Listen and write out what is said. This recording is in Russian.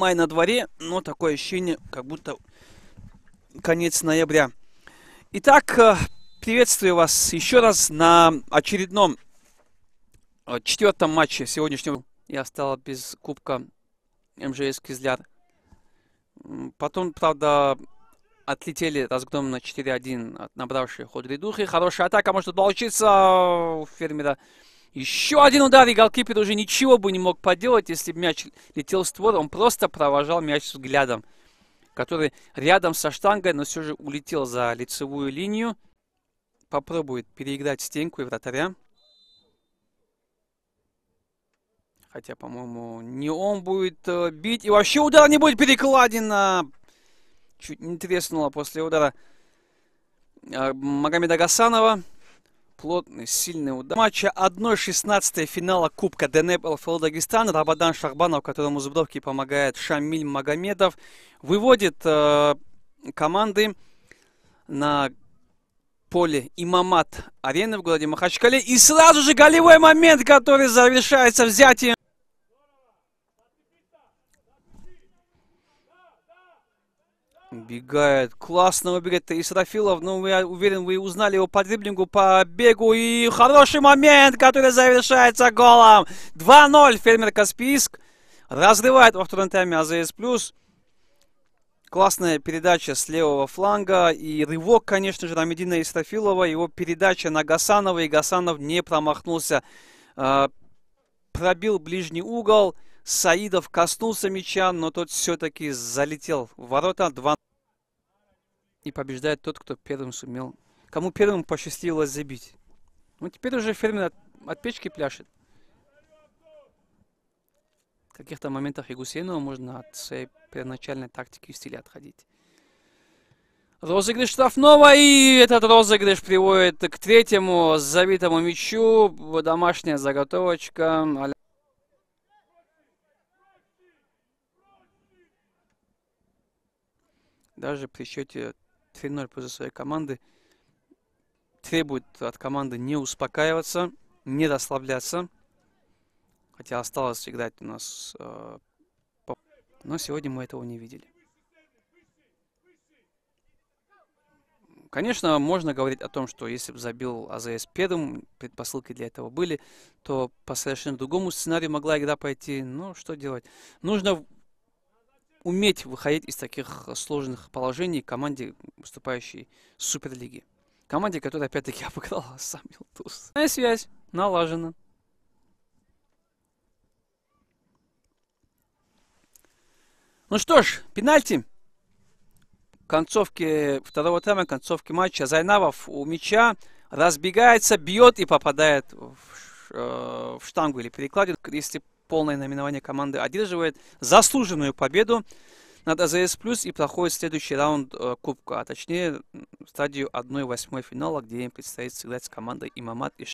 май на дворе, но такое ощущение, как будто конец ноября. Итак, э, приветствую вас еще раз на очередном э, четвертом матче сегодняшнего. Я стал без кубка МЖС Кизляр. Потом, правда, отлетели разгром на 4-1 от набравшие ход Ридухи. Хорошая атака может получиться э, у фермера еще один удар, и голкипер уже ничего бы не мог поделать, если бы мяч летел в створ. Он просто провожал мяч взглядом, который рядом со штангой, но все же улетел за лицевую линию. Попробует переиграть стенку и вратаря. Хотя, по-моему, не он будет э, бить. И вообще удар не будет перекладина. Чуть не треснула после удара э, Магомеда Гасанова плотный, сильный удар. Матча 1-16 финала Кубка ДНБ ЛФЛ Дагестана Рабадан Шахбанов, которому зубдовки помогает Шамиль Магомедов, выводит э, команды на поле Имамат арены в городе Махачкале. И сразу же голевой момент, который завершается взятием. Бегает, Классно убегает и Серафилов. Ну, я уверен, вы узнали его по дриблингу, по бегу. И хороший момент, который завершается голом. 2-0. Фермер Каспийск разрывает во втором тайме АЗС+. Классная передача с левого фланга. И рывок, конечно же, Рамедина Исрафилова. Его передача на Гасанова. И Гасанов не промахнулся. А, пробил ближний угол. Саидов коснулся мяча, но тот все-таки залетел в ворота. 2 и побеждает тот, кто первым сумел, кому первым посчастливилось забить. Ну, теперь уже Фермин от, от печки пляшет. В каких-то моментах и Гусейнова можно от своей первоначальной тактики и стиля отходить. Розыгрыш штрафного, и этот розыгрыш приводит к третьему забитому мячу. Домашняя заготовочка. Даже при счете 3-0 позже своей команды. Требует от команды не успокаиваться, не расслабляться. Хотя осталось играть у нас... Э, Но сегодня мы этого не видели. Конечно, можно говорить о том, что если бы забил АЗС первым, предпосылки для этого были, то по совершенно другому сценарию могла игра пойти. Ну, что делать? Нужно уметь выходить из таких э, сложных положений команде, выступающей в Суперлиге. Команде, которая опять-таки обыграла сам Милтус. И связь налажена. Ну что ж, пенальти. Концовки второго тайма, концовки матча. Зайнавов у мяча разбегается, бьет и попадает в, э, в штангу или перекладину. Если полное наименование команды одерживает заслуженную победу над АЗС Плюс и проходит следующий раунд э, Кубка, а точнее стадию 1-8 финала, где им предстоит сыграть с командой Имамат и